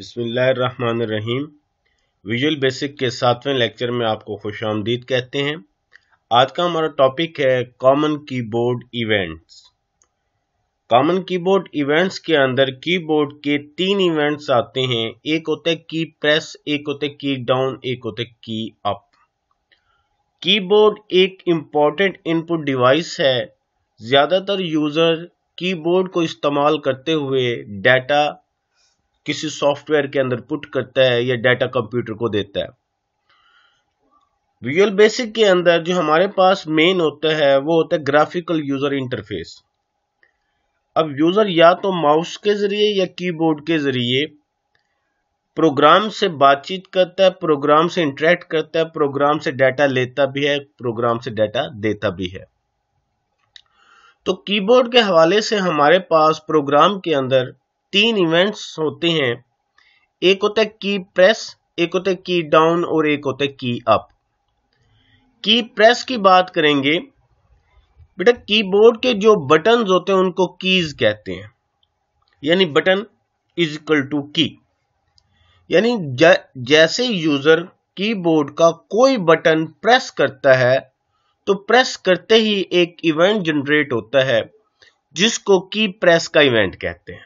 बसमीम visual basic के सातवें लेक्चर में आपको खुश आमदीद कहते हैं आज का हमारा टॉपिक है common keyboard events common keyboard events के अंदर कीबोर्ड के तीन इवेंट्स आते हैं एक होता है की प्रेस एक होते है की डाउन एक होते है की अप कीबोर्ड एक इम्पॉर्टेंट इनपुट डिवाइस है ज़्यादातर यूज़र कीबोर्ड को इस्तेमाल करते हुए डाटा किसी सॉफ्टवेयर के अंदर पुट करता है या डाटा कंप्यूटर को देता है रियल बेसिक के अंदर जो हमारे पास मेन होता है वो होता है ग्राफिकल यूजर इंटरफेस अब यूजर या तो माउस के जरिए या कीबोर्ड के जरिए प्रोग्राम से बातचीत करता है प्रोग्राम से इंटरेक्ट करता है प्रोग्राम से डाटा लेता भी है प्रोग्राम से डाटा देता भी है तो कीबोर्ड के हवाले से हमारे पास प्रोग्राम के अंदर तीन इवेंट्स होते हैं एक होता है की प्रेस एक होता है की डाउन और एक होता है की अप की प्रेस की बात करेंगे बेटा कीबोर्ड के जो बटन होते हैं उनको कीज कहते हैं यानी बटन इज इक्वल टू की यानी जैसे यूजर कीबोर्ड का कोई बटन प्रेस करता है तो प्रेस करते ही एक इवेंट जनरेट होता है जिसको की प्रेस का इवेंट कहते हैं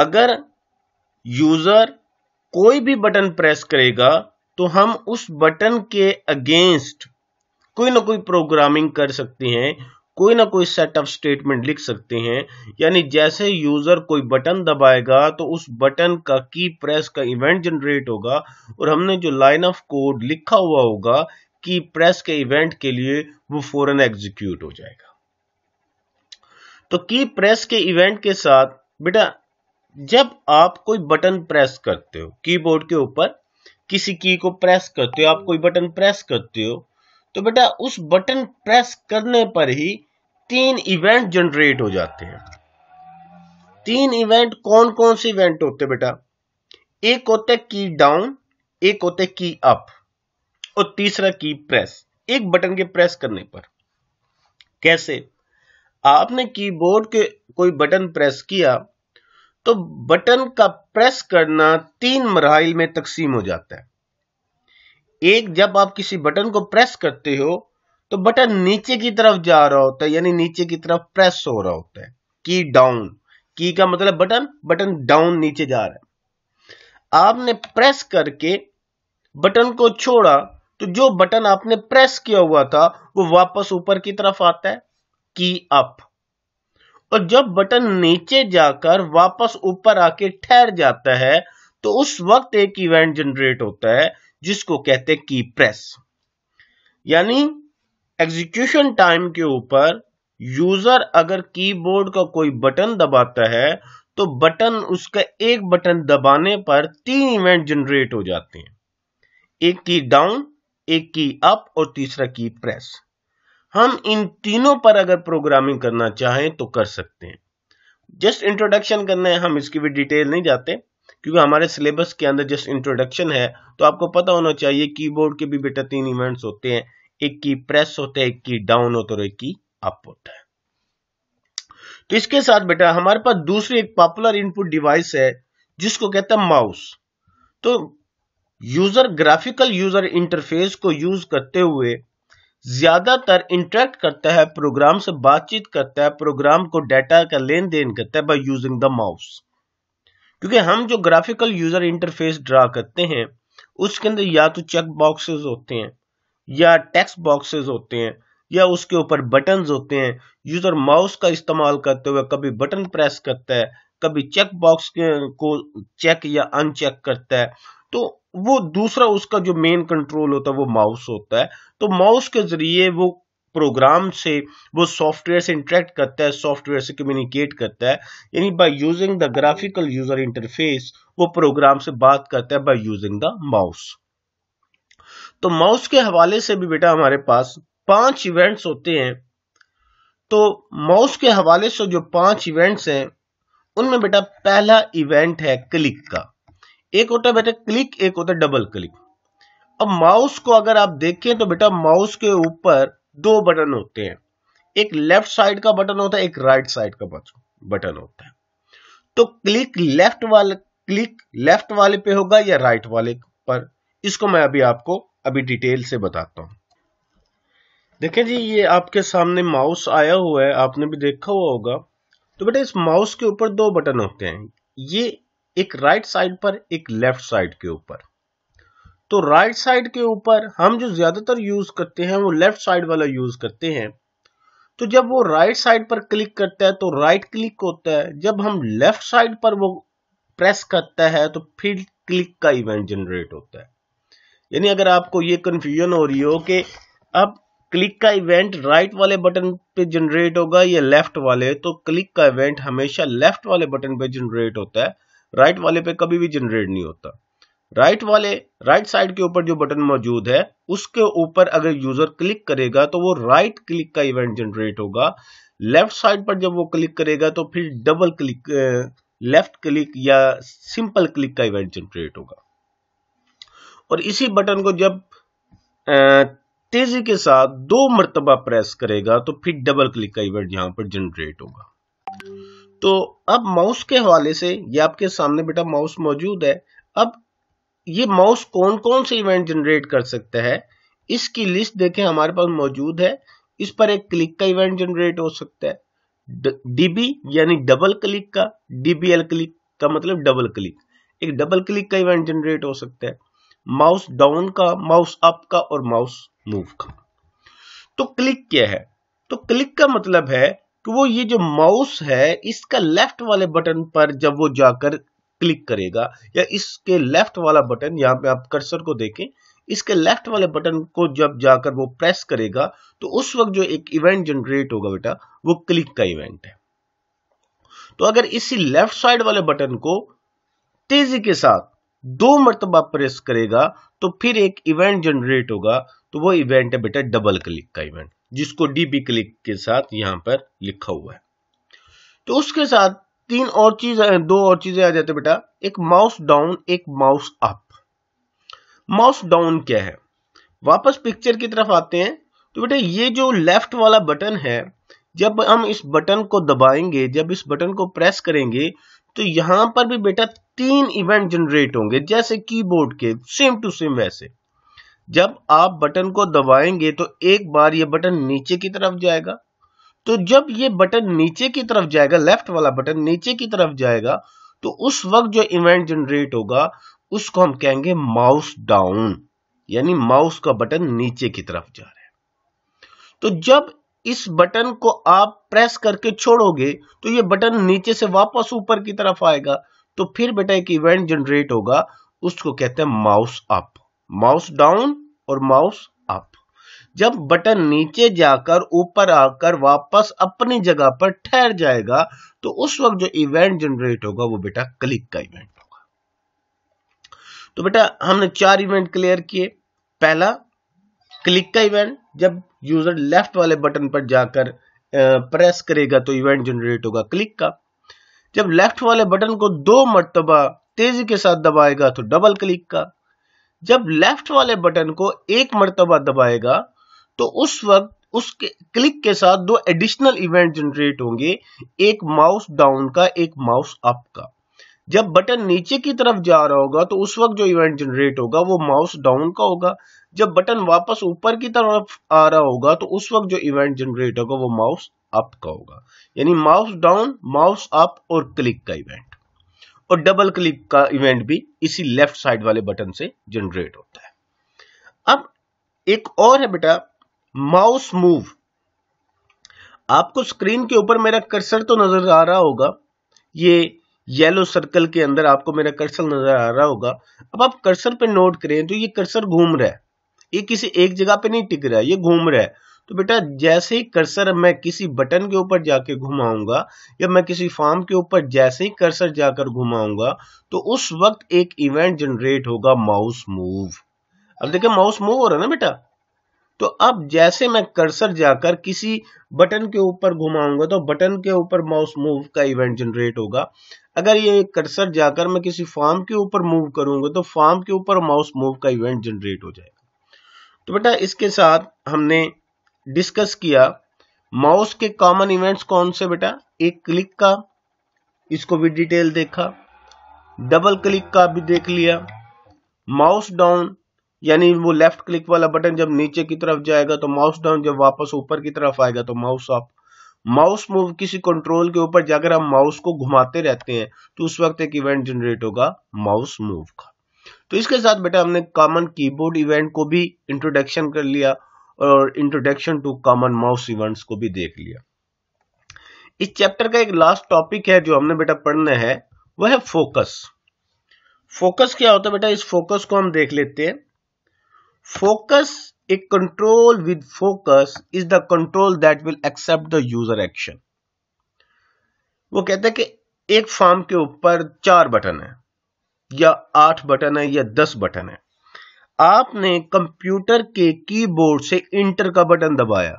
अगर यूजर कोई भी बटन प्रेस करेगा तो हम उस बटन के अगेंस्ट कोई ना कोई प्रोग्रामिंग कर सकते हैं कोई ना कोई सेट ऑफ स्टेटमेंट लिख सकते हैं यानी जैसे यूजर कोई बटन दबाएगा तो उस बटन का की प्रेस का इवेंट जनरेट होगा और हमने जो लाइन ऑफ कोड लिखा हुआ होगा की प्रेस के इवेंट के लिए वो फौरन एग्जीक्यूट हो जाएगा तो की प्रेस के इवेंट के साथ बेटा जब आप कोई बटन प्रेस करते हो कीबोर्ड के ऊपर किसी की को प्रेस करते हो आप कोई बटन प्रेस करते हो तो बेटा उस बटन प्रेस करने पर ही तीन इवेंट जनरेट हो जाते हैं तीन इवेंट कौन कौन से इवेंट होते हैं बेटा एक होता है की डाउन एक होता है की अप और तीसरा की प्रेस एक बटन के प्रेस करने पर कैसे आपने कीबोर्ड के कोई बटन प्रेस किया तो बटन का प्रेस करना तीन मराइल में तकसीम हो जाता है एक जब आप किसी बटन को प्रेस करते हो तो बटन नीचे की तरफ जा रहा होता है यानी नीचे की तरफ प्रेस हो रहा होता है की डाउन की का मतलब बटन बटन डाउन नीचे जा रहा है आपने प्रेस करके बटन को छोड़ा तो जो बटन आपने प्रेस किया हुआ था वो वापस ऊपर की तरफ आता है की अप और जब बटन नीचे जाकर वापस ऊपर आके ठहर जाता है तो उस वक्त एक इवेंट जनरेट होता है जिसको कहते हैं की प्रेस यानी एग्जीक्यूशन टाइम के ऊपर यूजर अगर कीबोर्ड का कोई बटन दबाता है तो बटन उसका एक बटन दबाने पर तीन इवेंट जनरेट हो जाते हैं एक की डाउन एक की अप और तीसरा की प्रेस हम इन तीनों पर अगर प्रोग्रामिंग करना चाहें तो कर सकते हैं जस्ट इंट्रोडक्शन करना है हम इसकी भी डिटेल नहीं जाते क्योंकि हमारे सिलेबस के अंदर जस्ट इंट्रोडक्शन है तो आपको पता होना चाहिए कीबोर्ड के भी बेटा तीन इवेंट्स होते हैं एक की प्रेस होता है एक की डाउन होता है और एक की अप होता है तो इसके साथ बेटा हमारे पास दूसरी एक पॉपुलर इनपुट डिवाइस है जिसको कहता है माउस तो यूजर ग्राफिकल यूजर इंटरफेस को यूज करते हुए ज़्यादातर इंटरेक्ट करता है प्रोग्राम से बातचीत करता है प्रोग्राम को डाटा का लेन देन करता है बाय यूजिंग द माउस क्योंकि हम जो ग्राफिकल यूजर इंटरफेस ड्रा करते हैं उसके अंदर या तो चेक बॉक्सेस होते हैं या टेक्स्ट बॉक्सेस होते हैं या उसके ऊपर बटन होते हैं यूजर माउस का इस्तेमाल करते हुए कभी बटन प्रेस करता है कभी चेक बॉक्स को चेक या अनचेक करता है तो वो दूसरा उसका जो मेन कंट्रोल होता है वो माउस होता है तो माउस के जरिए वो प्रोग्राम से वो सॉफ्टवेयर से इंटरेक्ट करता है सॉफ्टवेयर से कम्युनिकेट करता है यानी by using the graphical user interface वो प्रोग्राम से बात करता है बाय यूजिंग द माउस तो माउस के हवाले से भी बेटा हमारे पास पांच इवेंट्स होते हैं तो माउस के हवाले से जो पांच इवेंट्स हैं उनमें बेटा पहला इवेंट है क्लिक का एक होता है बेटा क्लिक एक होता है डबल क्लिक अब माउस को अगर आप देखें तो बेटा माउस के ऊपर दो बटन होते हैं एक लेफ्ट साइड का बटन होता है एक राइट साइड का बटन होता है तो क्लिक लेफ्ट वाले क्लिक लेफ्ट वाले पे होगा या राइट वाले पर इसको मैं अभी आपको अभी डिटेल से बताता हूं देखें जी ये आपके सामने माउस आया हुआ है आपने भी देखा हुआ होगा तो बेटा इस माउस के ऊपर दो बटन होते हैं ये एक राइट साइड पर एक लेफ्ट साइड के ऊपर तो राइट साइड के ऊपर हम जो ज्यादातर यूज करते हैं वो लेफ्ट साइड वाला यूज करते हैं तो जब वो राइट साइड पर क्लिक करता है तो राइट क्लिक होता है जब हम लेफ्ट साइड पर वो प्रेस करता है तो फिर क्लिक का इवेंट जनरेट होता है यानी अगर आपको ये कंफ्यूजन हो रही हो कि अब क्लिक का इवेंट राइट वाले बटन पे जनरेट होगा या लेफ्ट वाले तो क्लिक का इवेंट हमेशा लेफ्ट वाले बटन पे जनरेट होता है राइट वाले पे कभी भी जनरेट नहीं होता राइट वाले राइट साइड के ऊपर जो बटन मौजूद है उसके ऊपर अगर यूजर क्लिक करेगा तो वो राइट क्लिक का इवेंट जनरेट होगा लेफ्ट साइड पर जब वो क्लिक करेगा तो फिर डबल क्लिक लेफ्ट क्लिक या सिंपल क्लिक का इवेंट जनरेट होगा और इसी बटन को जब तेजी के साथ दो मरतबा प्रेस करेगा तो फिर डबल क्लिक का इवेंट यहां पर जनरेट होगा तो अब माउस के हवाले से ये आपके सामने बेटा माउस मौजूद है अब ये माउस कौन कौन से इवेंट जनरेट कर सकता है इसकी लिस्ट देखें हमारे पास मौजूद है इस पर एक क्लिक का इवेंट जनरेट हो सकता है डीबी यानी डबल क्लिक का डीबीएल क्लिक का मतलब डबल क्लिक एक डबल क्लिक का इवेंट जनरेट हो सकता है माउस डाउन का माउस अप का और माउस मूव का तो क्लिक क्या है तो क्लिक का मतलब है कि वो ये जो माउस है इसका लेफ्ट वाले बटन पर जब वो जाकर क्लिक करेगा या इसके लेफ्ट वाला बटन यहाँ पे आप कर्सर को देखें इसके लेफ्ट वाले बटन को जब जाकर वो प्रेस करेगा तो उस वक्त जो एक इवेंट जनरेट होगा बेटा वो क्लिक का इवेंट है तो अगर इसी लेफ्ट साइड वाले बटन को तेजी के साथ दो मरतबा प्रेस करेगा तो फिर एक इवेंट जनरेट होगा तो वो इवेंट है बेटा डबल क्लिक का इवेंट जिसको डीबी क्लिक के साथ यहां पर लिखा हुआ है तो उसके साथ तीन और चीज दो और चीजें आ जाते बेटा एक माउस डाउन एक माउस अप माउस डाउन क्या है वापस पिक्चर की तरफ आते हैं तो बेटा ये जो लेफ्ट वाला बटन है जब हम इस बटन को दबाएंगे जब इस बटन को प्रेस करेंगे तो यहां पर भी बेटा तीन इवेंट जनरेट होंगे जैसे कीबोर्ड के सेम टू सेम वैसे जब आप बटन को दबाएंगे तो एक बार ये बटन नीचे की तरफ जाएगा तो जब ये बटन नीचे की तरफ जाएगा लेफ्ट वाला बटन नीचे की तरफ जाएगा तो उस वक्त जो इवेंट जनरेट होगा उसको हम कहेंगे माउस डाउन यानी माउस का बटन नीचे की तरफ जा रहा है तो जब इस बटन को आप प्रेस करके छोड़ोगे तो ये बटन नीचे से वापस ऊपर की तरफ आएगा तो फिर बेटा एक इवेंट जनरेट होगा उसको कहते हैं माउस अप माउस डाउन और माउस अप जब बटन नीचे जाकर ऊपर आकर वापस अपनी जगह पर ठहर जाएगा तो उस वक्त जो इवेंट जनरेट होगा वो बेटा क्लिक का इवेंट होगा तो बेटा हमने चार इवेंट क्लियर किए पहला क्लिक का इवेंट जब यूजर लेफ्ट वाले बटन पर जाकर प्रेस करेगा तो इवेंट जनरेट होगा क्लिक का जब लेफ्ट वाले बटन को दो मरतबा तेजी के साथ दबाएगा तो डबल क्लिक का जब लेफ्ट वाले बटन को एक मरतबा दबाएगा तो उस वक्त उसके क्लिक के साथ दो एडिशनल इवेंट जनरेट होंगे एक माउस डाउन का एक माउस अप का जब बटन नीचे की तरफ जा रहा होगा तो उस वक्त जो इवेंट जनरेट होगा वो माउस डाउन का होगा जब बटन वापस ऊपर की तरफ आ रहा होगा तो उस वक्त जो इवेंट जनरेट होगा वो माउस अप का होगा यानी माउस डाउन माउस अप और क्लिक का इवेंट और डबल क्लिक का इवेंट भी इसी लेफ्ट साइड वाले बटन से जनरेट होता है अब एक और है बेटा माउस मूव आपको स्क्रीन के ऊपर मेरा कर्सर तो नजर आ रहा होगा ये येलो सर्कल के अंदर आपको मेरा कर्सर नजर आ रहा होगा अब आप कर्सर पे नोट करें तो ये कर्सर घूम रहा है ये किसी एक जगह पे नहीं टिक रहा है ये घूम रहा है तो बेटा जैसे ही कर्सर मैं किसी बटन के ऊपर जाके घुमाऊंगा या मैं किसी फॉर्म के ऊपर जैसे ही कर्सर जाकर घुमाऊंगा तो उस वक्त एक इवेंट जनरेट होगा माउस मूव अब देखिये माउस मूव हो रहा है ना बेटा तो अब जैसे मैं कर्सर जाकर किसी बटन के ऊपर घुमाऊंगा तो बटन के ऊपर माउस मूव का इवेंट जनरेट होगा अगर ये कर्सर जाकर मैं किसी फॉर्म के ऊपर मूव करूंगा तो फॉर्म के ऊपर माउस मूव का इवेंट जनरेट हो जाएगा तो बेटा इसके साथ हमने डिस्कस किया माउस के कॉमन इवेंट्स कौन से बेटा एक क्लिक का इसको भी डिटेल देखा डबल क्लिक का भी देख लिया माउस डाउन यानी वो लेफ्ट क्लिक वाला बटन जब नीचे की तरफ जाएगा तो माउस डाउन जब वापस ऊपर की तरफ आएगा तो माउस ऑफ माउस मूव किसी कंट्रोल के ऊपर जाकर हम माउस को घुमाते रहते हैं तो उस वक्त एक इवेंट जनरेट होगा माउस मूव का तो इसके साथ बेटा हमने कॉमन कीबोर्ड इवेंट को भी इंट्रोडक्शन कर लिया और introduction to common mouse events को भी देख लिया इस चैप्टर का एक लास्ट टॉपिक है जो हमने बेटा पढ़ना है वह है फोकस फोकस क्या होता है बेटा इस फोकस को हम देख लेते हैं focus a control with focus is the control that will accept the user action वो कहते हैं कि एक फॉर्म के ऊपर चार बटन है या आठ बटन है या दस बटन है आपने कंप्यूटर के कीबोर्ड से इंटर का बटन दबाया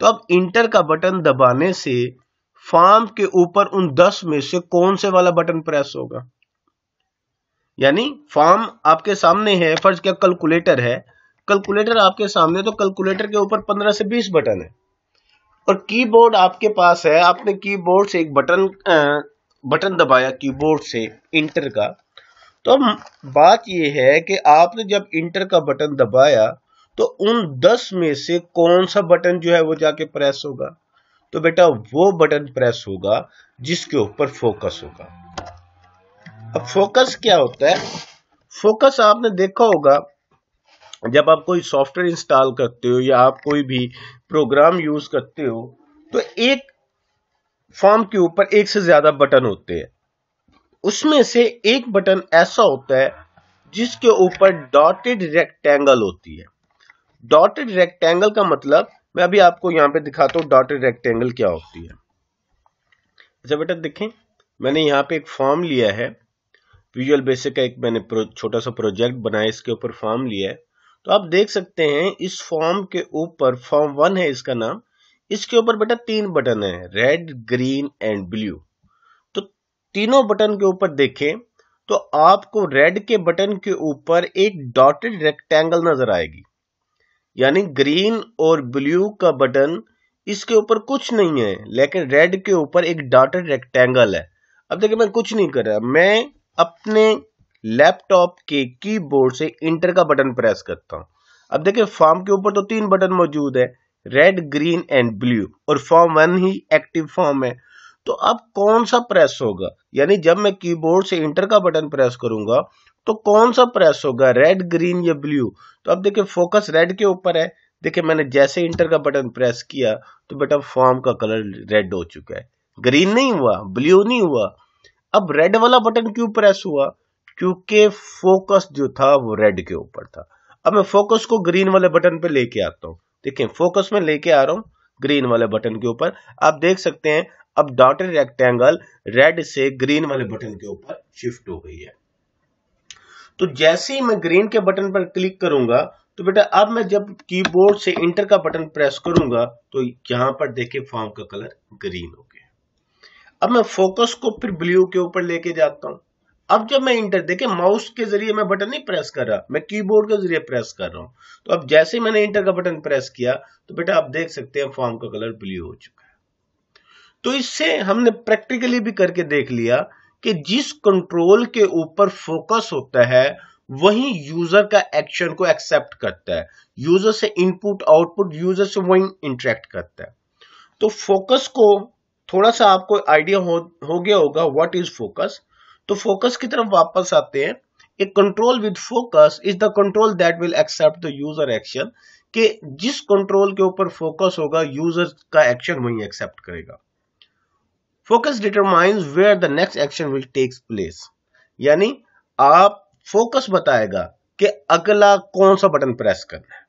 तो अब इंटर का बटन दबाने से फॉर्म के ऊपर उन दस में से कौन से वाला बटन प्रेस होगा यानी फॉर्म आपके सामने है फर्ज क्या कैलकुलेटर है कैलकुलेटर आपके सामने तो कैलकुलेटर के ऊपर पंद्रह से बीस बटन है और कीबोर्ड आपके पास है आपने कीबोर्ड से एक बटन आ, बटन दबाया कीबोर्ड से इंटर का तो बात यह है कि आपने जब इंटर का बटन दबाया तो उन दस में से कौन सा बटन जो है वो जाके प्रेस होगा तो बेटा वो बटन प्रेस होगा जिसके ऊपर फोकस होगा अब फोकस क्या होता है फोकस आपने देखा होगा जब आप कोई सॉफ्टवेयर इंस्टॉल करते हो या आप कोई भी प्रोग्राम यूज करते हो तो एक फॉर्म के ऊपर एक से ज्यादा बटन होते हैं उसमें से एक बटन ऐसा होता है जिसके ऊपर डॉटेड रेक्टेंगल होती है डॉटेड रेक्टेंगल का मतलब मैं अभी आपको यहां पे दिखाता हूं डॉटेड रेक्टेंगल क्या होती है अच्छा बेटा देखें मैंने यहाँ पे एक फॉर्म लिया है विजुअल बेसिक का एक मैंने छोटा सा प्रोजेक्ट बनाया इसके ऊपर फॉर्म लिया है तो आप देख सकते हैं इस फॉर्म के ऊपर फॉर्म वन है इसका नाम इसके ऊपर बेटा तीन बटन है रेड ग्रीन एंड ब्लू तीनों बटन के ऊपर देखें तो आपको रेड के बटन के ऊपर एक डॉटेड रेक्टेंगल नजर आएगी यानी ग्रीन और ब्लू का बटन इसके ऊपर कुछ नहीं है लेकिन रेड के ऊपर एक डॉटेड रेक्टेंगल है अब देखिए मैं कुछ नहीं कर रहा मैं अपने लैपटॉप के कीबोर्ड से इंटर का बटन प्रेस करता हूं अब देखिए फॉर्म के ऊपर तो तीन बटन मौजूद है रेड ग्रीन एंड ब्लू और फॉर्म वन ही एक्टिव फॉर्म है तो अब कौन सा प्रेस होगा यानी जब मैं कीबोर्ड से इंटर का बटन प्रेस करूंगा तो कौन सा प्रेस होगा रेड ग्रीन या ब्लू तो अब देखिए फोकस रेड के ऊपर है देखिए मैंने जैसे इंटर का बटन प्रेस किया तो बेटा फॉर्म का कलर रेड हो चुका है ग्रीन नहीं हुआ ब्लू नहीं हुआ अब रेड वाला बटन क्यों प्रेस हुआ क्योंकि फोकस जो था वो रेड के ऊपर था अब मैं फोकस को ग्रीन वाले बटन पे लेके आता हूं देखिए फोकस में लेके आ रहा हूं ग्रीन वाले बटन के ऊपर आप देख सकते हैं अब डॉटेड रेक्टेंगल रेड से ग्रीन वाले बटन के ऊपर शिफ्ट हो गई है तो जैसे ही मैं ग्रीन के बटन पर क्लिक करूंगा तो बेटा अब मैं जब कीबोर्ड से इंटर का बटन प्रेस करूंगा तो यहां पर देखे फॉर्म का कलर ग्रीन हो गया अब मैं फोकस को फिर ब्लू के ऊपर लेके जाता हूं अब जब मैं इंटर देखे माउस के जरिए मैं बटन नहीं प्रेस कर रहा मैं कीबोर्ड के जरिए प्रेस कर रहा हूं तो अब जैसे मैंने इंटर का बटन प्रेस किया तो बेटा आप देख सकते हैं फॉर्म का कलर ब्लू हो चुका है तो इससे हमने प्रैक्टिकली भी करके देख लिया कि जिस कंट्रोल के ऊपर फोकस होता है वही यूजर का एक्शन को एक्सेप्ट करता है यूजर से इनपुट आउटपुट यूजर से वही इंटरेक्ट करता है तो फोकस को थोड़ा सा आपको आइडिया हो, हो गया होगा व्हाट इज फोकस तो फोकस की तरफ वापस आते हैं a control with focus is the control that will accept the user action कि जिस कंट्रोल के ऊपर फोकस होगा यूजर का एक्शन वहीं एक्सेप्ट करेगा focus determines where the next action will takes place यानी आप फोकस बताएगा कि अगला कौन सा बटन प्रेस करना है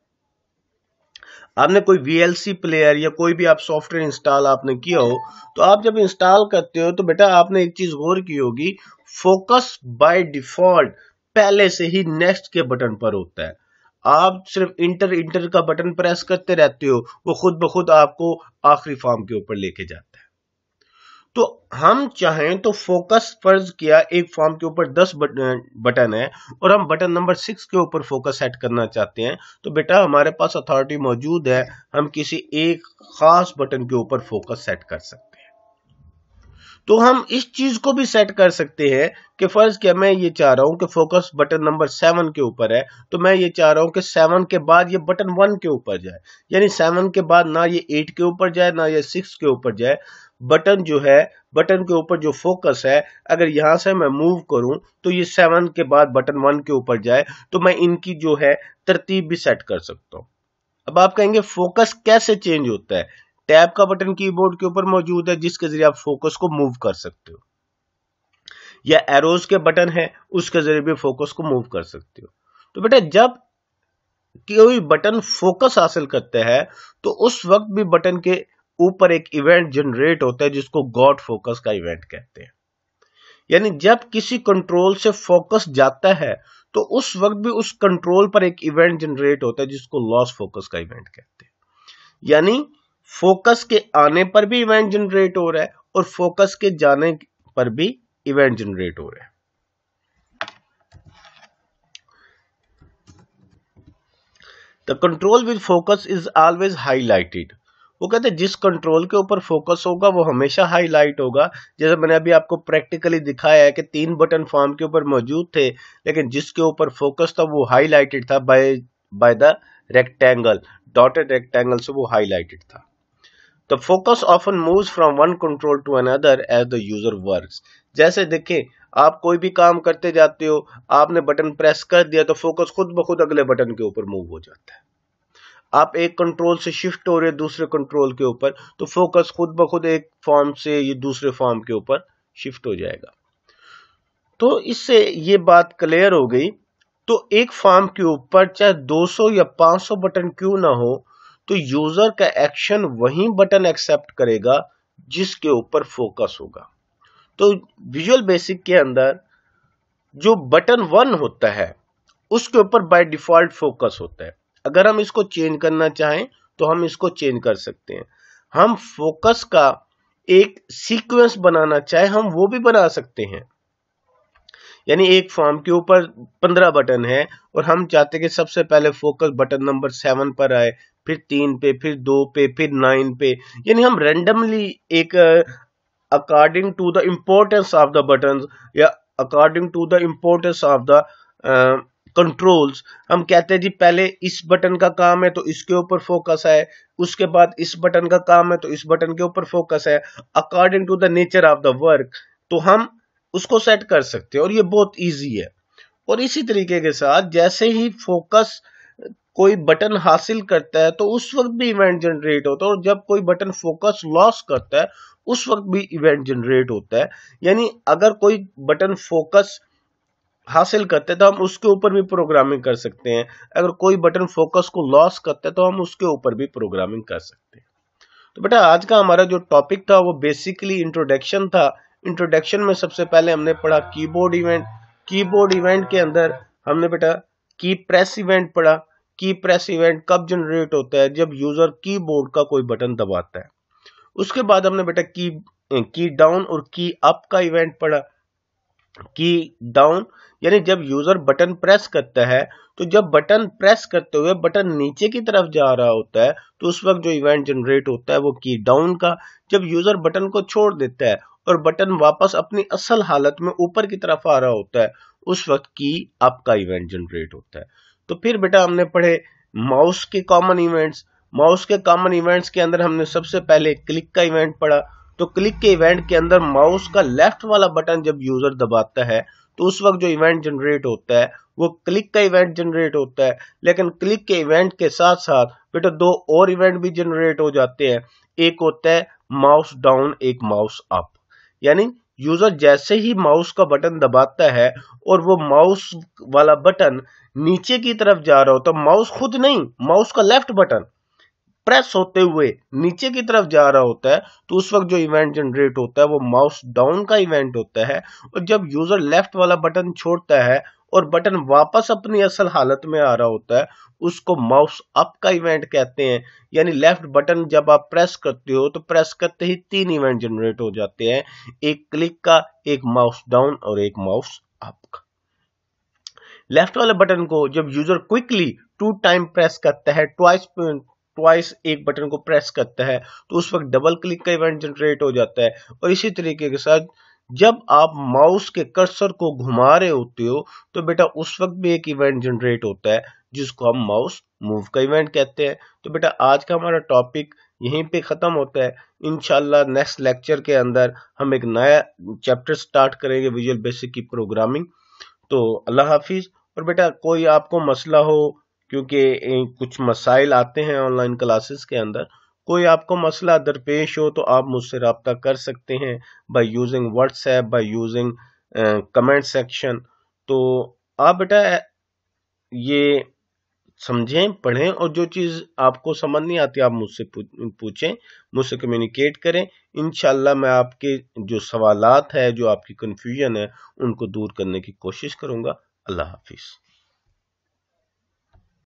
आपने कोई सी प्लेयर या कोई भी आप सॉफ्टवेयर इंस्टॉल आपने किया हो तो आप जब इंस्टॉल करते हो तो बेटा आपने एक चीज गौर की होगी फोकस बाय डिफॉल्ट पहले से ही नेक्स्ट के बटन पर होता है आप सिर्फ इंटर इंटर का बटन प्रेस करते रहते हो वो खुद ब खुद आपको आखिरी फॉर्म के ऊपर लेके जाता है तो हम चाहें तो फोकस फर्ज किया एक फॉर्म के ऊपर दस बटन है और हम बटन नंबर सिक्स के ऊपर फोकस सेट करना चाहते हैं तो बेटा हमारे पास अथॉरिटी मौजूद है हम किसी एक खास बटन के ऊपर फोकस सेट कर सकते हैं तो हम इस चीज को भी सेट कर सकते हैं कि फर्ज क्या मैं ये चाह रहा हूं कि फोकस बटन नंबर सेवन के ऊपर है तो मैं ये चाह रहा हूं कि सेवन के बाद ये बटन वन के ऊपर जाए यानी सेवन के बाद ना ये एट के ऊपर जाए ना ये सिक्स के ऊपर जाए बटन जो है बटन के ऊपर जो फोकस है अगर यहां से मैं मूव करूं तो ये सेवन के बाद बटन वन के ऊपर जाए तो मैं इनकी जो है तरतीब भी सेट कर सकता हूं अब आप कहेंगे फोकस कैसे चेंज होता है टैब का बटन कीबोर्ड के ऊपर मौजूद है जिसके जरिए आप फोकस को मूव कर सकते हो या एरोज के बटन है उसके जरिए भी फोकस को मूव कर सकते हो तो बेटा जब कोई बटन फोकस हासिल करता है तो उस वक्त भी बटन के ऊपर एक इवेंट जनरेट होता है जिसको गॉड फोकस का इवेंट कहते हैं यानी जब किसी कंट्रोल से फोकस जाता है तो उस वक्त भी उस कंट्रोल पर एक इवेंट जनरेट होता है जिसको लॉस फोकस का इवेंट कहते हैं यानी फोकस के आने पर भी इवेंट जनरेट हो रहा है और फोकस के जाने पर भी इवेंट जनरेट हो रहा है the control with focus is always highlighted वो कहते हैं जिस कंट्रोल के ऊपर फोकस होगा वो हमेशा हाईलाइट होगा जैसे मैंने अभी आपको प्रैक्टिकली दिखाया है कि तीन बटन फॉर्म के ऊपर मौजूद थे लेकिन जिसके ऊपर फोकस था वो हाईलाइटेड था by by the rectangle dotted rectangle से वो हाईलाइटेड था The focus often move from one control to another as the user works. जैसे देखें आप कोई भी काम करते जाते हो आपने बटन प्रेस कर दिया तो फोकस खुद ब खुद अगले बटन के ऊपर मूव हो जाता है आप एक कंट्रोल से शिफ्ट हो रहे दूसरे कंट्रोल के ऊपर तो फोकस खुद ब खुद एक फॉर्म से ये दूसरे फॉर्म के ऊपर शिफ्ट हो जाएगा तो इससे ये बात क्लियर हो गई तो एक फॉर्म के ऊपर चाहे 200 या 500 बटन क्यों ना हो तो यूजर का एक्शन वही बटन एक्सेप्ट करेगा जिसके ऊपर फोकस होगा तो विजुअल बेसिक के अंदर जो बटन वन होता है उसके ऊपर बाय डिफॉल्ट फोकस होता है अगर हम इसको चेंज करना चाहें तो हम इसको चेंज कर सकते हैं हम फोकस का एक सीक्वेंस बनाना चाहे हम वो भी बना सकते हैं यानी एक फॉर्म के ऊपर पंद्रह बटन है और हम चाहते कि सबसे पहले फोकस बटन नंबर सेवन पर आए फिर तीन पे फिर दो पे फिर नाइन पे यानी हम रेंडमली एक according to the importance of the button या according to the importance of the controls हम कहते हैं जी पहले इस बटन का काम है तो इसके ऊपर फोकस है उसके बाद इस बटन का काम है तो इस बटन के ऊपर फोकस है according to the nature of the work तो हम उसको सेट कर सकते हैं और ये बहुत ईजी है और इसी तरीके के साथ जैसे ही फोकस कोई बटन हासिल करता है तो उस वक्त भी इवेंट जनरेट होता है और जब कोई बटन फोकस लॉस करता है उस वक्त भी इवेंट जनरेट होता है यानी अगर कोई बटन फोकस हासिल करते हैं तो हम उसके ऊपर भी प्रोग्रामिंग कर सकते हैं अगर कोई बटन फोकस को लॉस करता है तो हम उसके ऊपर भी तो प्रोग्रामिंग कर सकते हैं तो बेटा आज का हमारा जो टॉपिक था वो बेसिकली इंट्रोडक्शन था इंट्रोडक्शन में सबसे पहले हमने पढ़ा कीबोर्ड इवेंट कीबोर्ड इवेंट के अंदर हमने बेटा की प्रेस इवेंट पढ़ा की प्रेस इवेंट कब जनरेट होता है जब यूजर कीबोर्ड का कोई बटन दबाता है उसके बाद हमने बेटा की की डाउन और की अप का इवेंट पढ़ा की डाउन यानी जब यूजर बटन प्रेस करता है तो जब बटन प्रेस करते हुए बटन नीचे की तरफ जा रहा होता है तो उस वक्त जो इवेंट जनरेट होता है वो की डाउन का जब यूजर बटन को छोड़ देता है और बटन वापस अपनी असल हालत में ऊपर की तरफ आ रहा होता है उस वक्त की अप का इवेंट जनरेट होता है तो फिर बेटा हमने पढ़े माउस के कॉमन इवेंट्स माउस के कॉमन इवेंट्स के अंदर हमने सबसे पहले क्लिक का इवेंट पढ़ा तो क्लिक के इवेंट के अंदर माउस का लेफ्ट वाला बटन जब यूजर दबाता है तो उस वक्त जो इवेंट जनरेट होता है वो क्लिक का इवेंट जनरेट होता है लेकिन क्लिक के इवेंट के साथ साथ बेटा दो और इवेंट भी जनरेट हो जाते हैं एक होता है माउस डाउन एक माउस अप यानी यूज़र जैसे ही माउस का बटन दबाता है और वो माउस वाला बटन नीचे की तरफ जा रहा होता माउस खुद नहीं माउस का लेफ्ट बटन प्रेस होते हुए नीचे की तरफ जा रहा होता है तो उस वक्त जो इवेंट जनरेट होता है वो माउस डाउन का इवेंट होता है और जब यूज़र लेफ्ट वाला बटन छोड़ता है और बटन वापस अपनी असल हालत में आ रहा होता है उसको माउस अप का इवेंट कहते हैं यानी लेफ्ट बटन जब आप प्रेस करते हो तो प्रेस करते ही तीन इवेंट जनरेट हो जाते हैं एक क्लिक का एक माउस डाउन और एक माउस अप का लेफ्ट वाले बटन को जब user quickly two time press करता है ट्वाइस ट्वाइस एक बटन को प्रेस करता है तो उस वक्त डबल क्लिक का इवेंट जनरेट हो जाता है और इसी तरीके के साथ जब आप माउस के कर्सर को घुमा रहे होते हो तो बेटा उस वक्त भी एक इवेंट जनरेट होता है जिसको हम माउस मूव का इवेंट कहते हैं तो बेटा आज का हमारा टॉपिक यहीं पे ख़त्म होता है इनशाला नेक्स्ट लेक्चर के अंदर हम एक नया चैप्टर स्टार्ट करेंगे विजुअल बेसिक की प्रोग्रामिंग तो अल्लाह हाफिज़ और बेटा कोई आपको मसला हो क्योंकि कुछ मसाइल आते हैं ऑनलाइन क्लासेस के अंदर कोई आपको मसला दरपेश हो तो आप मुझसे रबता कर सकते हैं by using WhatsApp by using comment section तो आप बेटा ये समझें पढ़ें और जो चीज़ आपको समझ नहीं आती आप मुझसे पूछें मुझसे कम्युनिकेट करें इन मैं आपके जो सवालत है जो आपकी कन्फ्यूजन है उनको दूर करने की कोशिश करूँगा अल्लाह हाफिज़